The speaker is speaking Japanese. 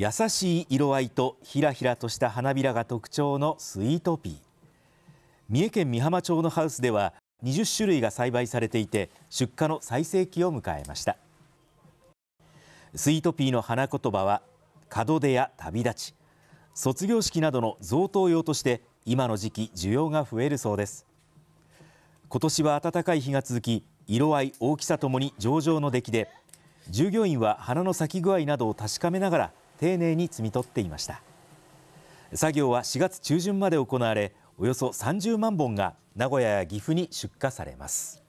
優しい色合いとひらひらとした花びらが特徴のスイートピー三重県美浜町のハウスでは20種類が栽培されていて出荷の最盛期を迎えましたスイートピーの花言葉は門出や旅立ち卒業式などの贈答用として今の時期需要が増えるそうです今年は暖かい日が続き色合い大きさともに上々の出来で従業員は花の咲き具合などを確かめながら丁寧に摘み取っていました作業は4月中旬まで行われおよそ30万本が名古屋や岐阜に出荷されます